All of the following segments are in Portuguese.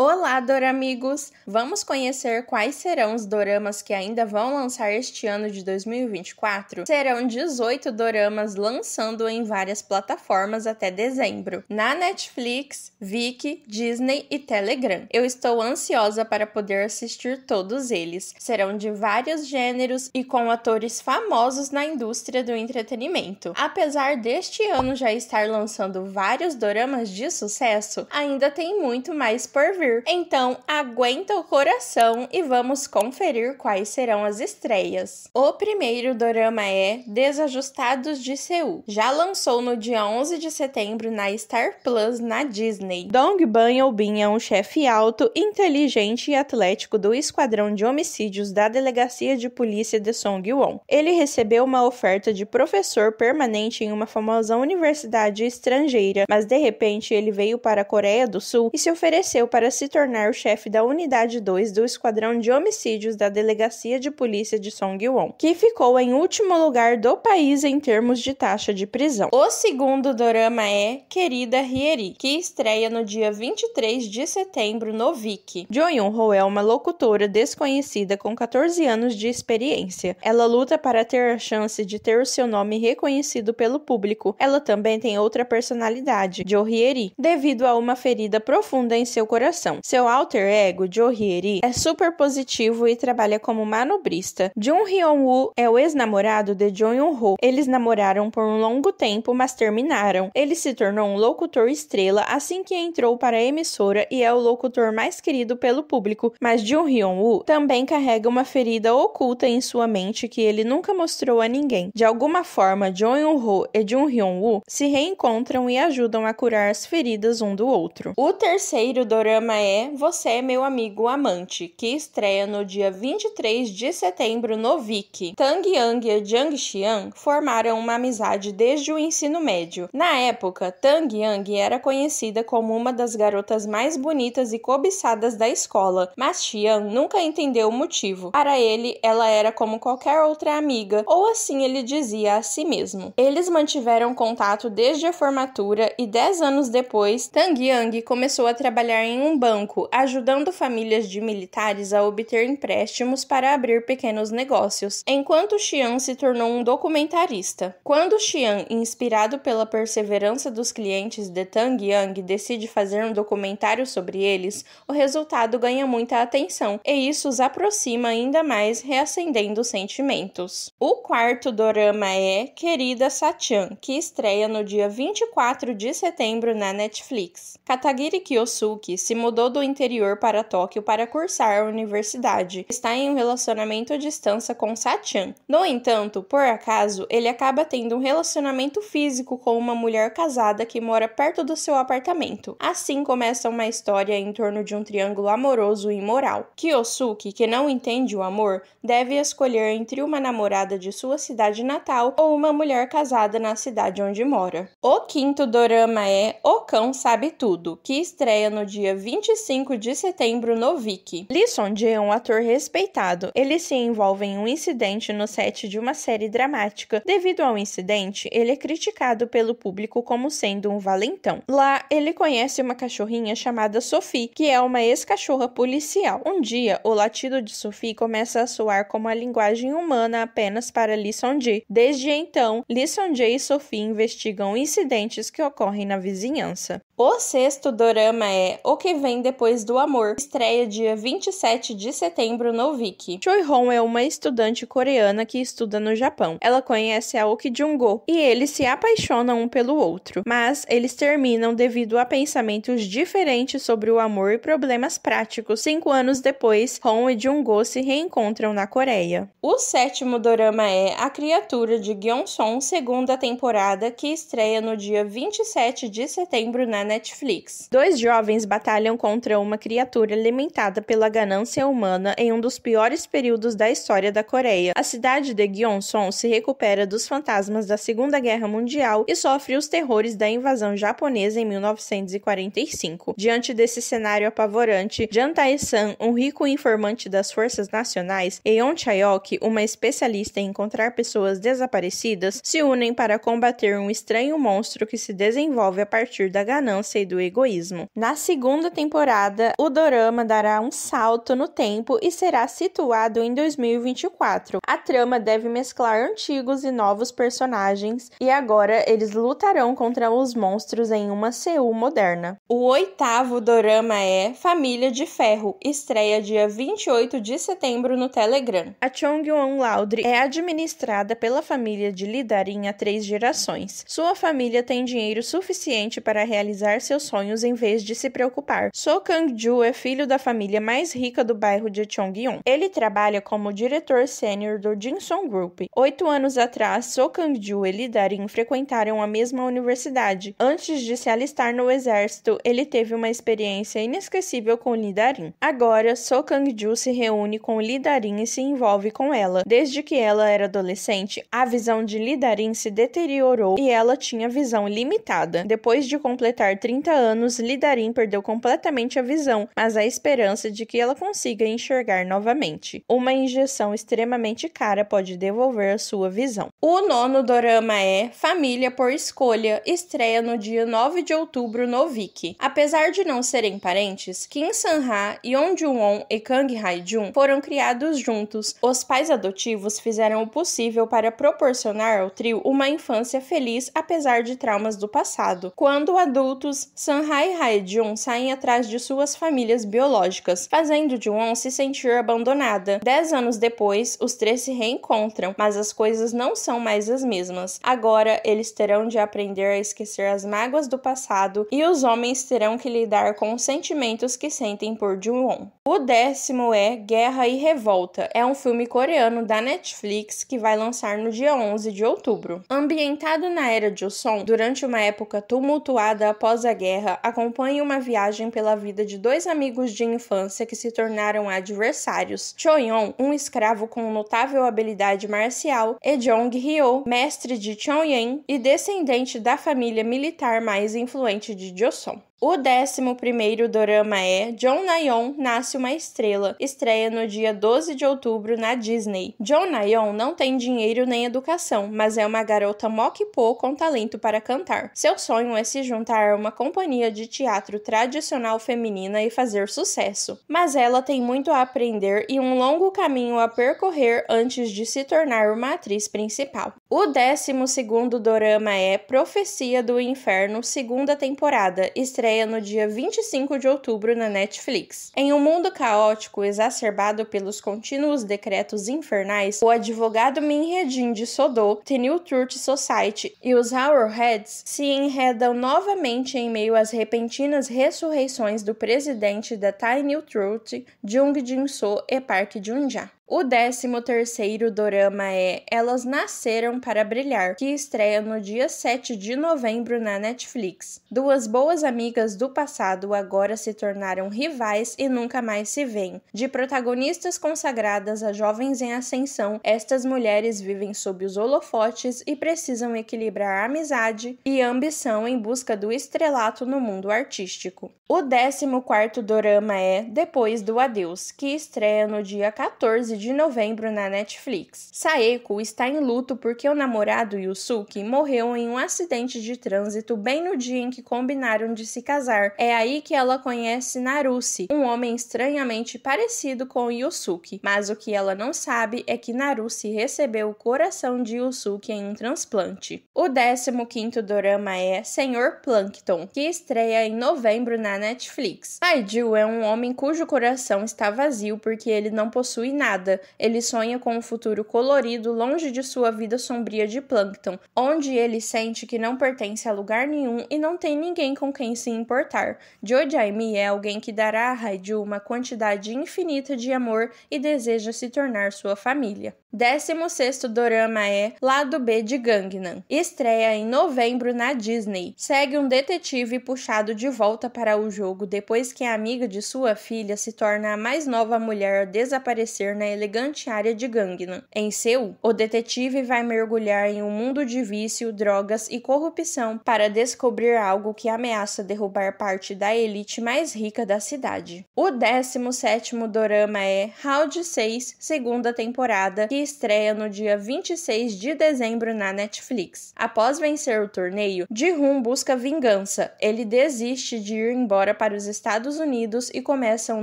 Olá, Doramigos! Vamos conhecer quais serão os doramas que ainda vão lançar este ano de 2024? Serão 18 doramas lançando em várias plataformas até dezembro, na Netflix, Viki, Disney e Telegram. Eu estou ansiosa para poder assistir todos eles. Serão de vários gêneros e com atores famosos na indústria do entretenimento. Apesar deste ano já estar lançando vários doramas de sucesso, ainda tem muito mais por vir conferir. Então, aguenta o coração e vamos conferir quais serão as estreias. O primeiro dorama é Desajustados de Seul. Já lançou no dia 11 de setembro na Star Plus na Disney. Dong Ban Yobin é um chefe alto, inteligente e atlético do esquadrão de homicídios da delegacia de polícia de Songwon. Ele recebeu uma oferta de professor permanente em uma famosa universidade estrangeira, mas de repente ele veio para a Coreia do Sul e se ofereceu para se tornar o chefe da Unidade 2 do Esquadrão de Homicídios da Delegacia de Polícia de Songwon, que ficou em último lugar do país em termos de taxa de prisão. O segundo dorama é Querida Hieri, que estreia no dia 23 de setembro no Viki. Joyun-ho é uma locutora desconhecida com 14 anos de experiência. Ela luta para ter a chance de ter o seu nome reconhecido pelo público. Ela também tem outra personalidade, Jo Hieri, devido a uma ferida profunda em seu coração. Seu alter ego, Jo Hieri, é super positivo e trabalha como manobrista. Jun Hyun-woo é o ex-namorado de Jung Hyun ho Eles namoraram por um longo tempo, mas terminaram. Ele se tornou um locutor estrela assim que entrou para a emissora e é o locutor mais querido pelo público, mas Jun Hyun-woo também carrega uma ferida oculta em sua mente que ele nunca mostrou a ninguém. De alguma forma, Jung Hyun ho e Jun Hyun-woo se reencontram e ajudam a curar as feridas um do outro. O terceiro dorama é Você, é Meu Amigo Amante, que estreia no dia 23 de setembro no VIC. Tang Yang e Jiang Xian formaram uma amizade desde o ensino médio. Na época, Tang Yang era conhecida como uma das garotas mais bonitas e cobiçadas da escola, mas Xian nunca entendeu o motivo. Para ele, ela era como qualquer outra amiga, ou assim ele dizia a si mesmo. Eles mantiveram contato desde a formatura e dez anos depois, Tang Yang começou a trabalhar em um banco banco, ajudando famílias de militares a obter empréstimos para abrir pequenos negócios, enquanto Xian se tornou um documentarista. Quando Xian, inspirado pela perseverança dos clientes de Tang Yang, decide fazer um documentário sobre eles, o resultado ganha muita atenção e isso os aproxima ainda mais, reacendendo sentimentos. O quarto dorama é Querida Satian", que estreia no dia 24 de setembro na Netflix. Katagiri Kyosuke se mudou mudou do interior para Tóquio para cursar a universidade. Está em um relacionamento à distância com Sachan. No entanto, por acaso, ele acaba tendo um relacionamento físico com uma mulher casada que mora perto do seu apartamento. Assim começa uma história em torno de um triângulo amoroso e moral. Kyosuke, que não entende o amor, deve escolher entre uma namorada de sua cidade natal ou uma mulher casada na cidade onde mora. O quinto dorama é O Cão Sabe Tudo, que estreia no dia 20 25 de setembro no Vic. Lee Song-jae é um ator respeitado. Ele se envolve em um incidente no set de uma série dramática. Devido ao incidente, ele é criticado pelo público como sendo um valentão. Lá, ele conhece uma cachorrinha chamada Sophie, que é uma ex-cachorra policial. Um dia, o latido de Sophie começa a soar como a linguagem humana apenas para Lee Song-jae. Desde então, Lee Song-jae e Sophie investigam incidentes que ocorrem na vizinhança. O sexto dorama é O Que Vem Depois do Amor, estreia dia 27 de setembro no Viki. Choi Hong é uma estudante coreana que estuda no Japão. Ela conhece a Ok Jung-go e eles se apaixonam um pelo outro, mas eles terminam devido a pensamentos diferentes sobre o amor e problemas práticos. Cinco anos depois, Hong e Jung-go se reencontram na Coreia. O sétimo dorama é A Criatura de Gyeong-song, segunda temporada, que estreia no dia 27 de setembro na Netflix. Dois jovens batalham contra uma criatura alimentada pela ganância humana em um dos piores períodos da história da Coreia. A cidade de Gyeongsong se recupera dos fantasmas da Segunda Guerra Mundial e sofre os terrores da invasão japonesa em 1945. Diante desse cenário apavorante, Jan Tae-san, um rico informante das forças nacionais, e On Chaeok, uma especialista em encontrar pessoas desaparecidas, se unem para combater um estranho monstro que se desenvolve a partir da ganância e do egoísmo. Na segunda temporada, o dorama dará um salto no tempo e será situado em 2024. A trama deve mesclar antigos e novos personagens e agora eles lutarão contra os monstros em uma Seul moderna. O oitavo dorama é Família de Ferro, estreia dia 28 de setembro no Telegram. A Chongyun Laudry é administrada pela família de Lidarin há três gerações. Sua família tem dinheiro suficiente para realizar realizar seus sonhos em vez de se preocupar. So Kang-ju é filho da família mais rica do bairro de Cheonghyun. Ele trabalha como diretor sênior do Jinsong Group. Oito anos atrás, So Kang-ju e Lee Darin frequentaram a mesma universidade. Antes de se alistar no exército, ele teve uma experiência inesquecível com Lee Darin. Agora, So Kang-ju se reúne com Lee Darin e se envolve com ela. Desde que ela era adolescente, a visão de Lee Darin se deteriorou e ela tinha visão limitada. Depois de completar 30 anos, Lidarin perdeu completamente a visão, mas há esperança de que ela consiga enxergar novamente. Uma injeção extremamente cara pode devolver a sua visão. O nono dorama é Família por Escolha, estreia no dia 9 de outubro no Viki. Apesar de não serem parentes, Kim San-ha, Yeon Jun-won e Kang Hai-jun foram criados juntos. Os pais adotivos fizeram o possível para proporcionar ao trio uma infância feliz apesar de traumas do passado. Quando adulto, adultos, Sanhai e Haejeon saem atrás de suas famílias biológicas, fazendo Juon se sentir abandonada. Dez anos depois, os três se reencontram, mas as coisas não são mais as mesmas. Agora, eles terão de aprender a esquecer as mágoas do passado e os homens terão que lidar com os sentimentos que sentem por Juon. O décimo é Guerra e Revolta. É um filme coreano da Netflix que vai lançar no dia 11 de outubro. Ambientado na era de Joseon, durante uma época tumultuada após após a guerra, acompanha uma viagem pela vida de dois amigos de infância que se tornaram adversários: Choyon, um escravo com notável habilidade marcial, e Jong Ryo, mestre de Chonyan e descendente da família militar mais influente de Joseon. O 11º dorama é John Nayon Nasce Uma Estrela, estreia no dia 12 de outubro na Disney. John Nayon não tem dinheiro nem educação, mas é uma garota mokipô com talento para cantar. Seu sonho é se juntar a uma companhia de teatro tradicional feminina e fazer sucesso. Mas ela tem muito a aprender e um longo caminho a percorrer antes de se tornar uma atriz principal. O 12º dorama é Profecia do Inferno, segunda temporada, estreia estreia no dia 25 de outubro na Netflix. Em um mundo caótico, exacerbado pelos contínuos decretos infernais, o advogado Minhedin de Sodô, The New Truth Society e os Hourheads se enredam novamente em meio às repentinas ressurreições do presidente da Tiny Truth, Jung Jin-soo e Park Jun-ja. O 13º dorama é Elas Nasceram para Brilhar, que estreia no dia 7 de novembro na Netflix. Duas boas amigas do passado agora se tornaram rivais e nunca mais se veem. De protagonistas consagradas a jovens em ascensão, estas mulheres vivem sob os holofotes e precisam equilibrar amizade e ambição em busca do estrelato no mundo artístico. O 14º dorama é Depois do Adeus, que estreia no dia 14 de novembro na Netflix. Saeko está em luto porque o namorado Yusuke morreu em um acidente de trânsito bem no dia em que combinaram de se casar. É aí que ela conhece Naruse, um homem estranhamente parecido com Yusuke, mas o que ela não sabe é que Naruse recebeu o coração de Yusuke em um transplante. O 15º dorama é Senhor Plankton, que estreia em novembro na Netflix. Taiju é um homem cujo coração está vazio porque ele não possui nada nada, ele sonha com um futuro colorido longe de sua vida sombria de plâncton, onde ele sente que não pertence a lugar nenhum e não tem ninguém com quem se importar. Jojaimi é alguém que dará a Raiju uma quantidade infinita de amor e deseja se tornar sua família. 16º dorama é Lado B de Gangnam. Estreia em novembro na Disney. Segue um detetive puxado de volta para o jogo depois que a amiga de sua filha se torna a mais nova mulher a desaparecer na elegante área de Gangnam. Em Seul, o detetive vai mergulhar em um mundo de vício, drogas e corrupção para descobrir algo que ameaça derrubar parte da elite mais rica da cidade. O 17º dorama é Round 6, segunda temporada, que estreia no dia 26 de dezembro na Netflix. Após vencer o torneio, Ji-hoon busca vingança. Ele desiste de ir embora para os Estados Unidos e começa um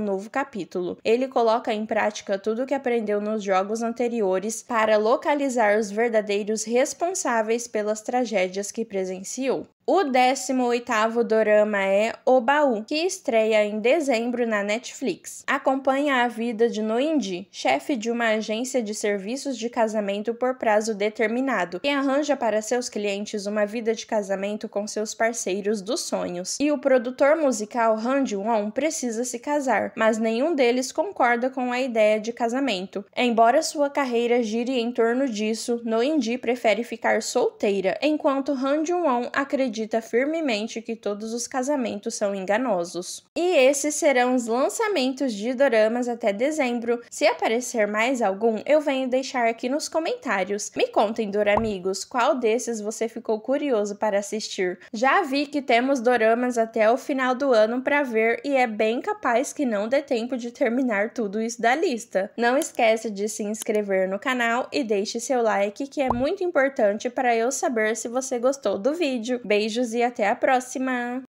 novo capítulo. Ele coloca em prática tudo o que aprendeu nos jogos anteriores para localizar os verdadeiros responsáveis pelas tragédias que presenciou. O 18º dorama é O Baú, que estreia em dezembro na Netflix. Acompanha a vida de Noindi, chefe de uma agência de serviços de casamento por prazo determinado, que arranja para seus clientes uma vida de casamento com seus parceiros dos sonhos. E o produtor musical Han won precisa se casar, mas nenhum deles concorda com a ideia de casamento. Embora sua carreira gire em torno disso, Noindi prefere ficar solteira, enquanto Han won acredita acredita firmemente que todos os casamentos são enganosos. E esses serão os lançamentos de doramas até dezembro. Se aparecer mais algum, eu venho deixar aqui nos comentários. Me contem, doramigos, qual desses você ficou curioso para assistir? Já vi que temos doramas até o final do ano para ver e é bem capaz que não dê tempo de terminar tudo isso da lista. Não esquece de se inscrever no canal e deixe seu like que é muito importante para eu saber se você gostou do vídeo. Beijo Beijos e até a próxima!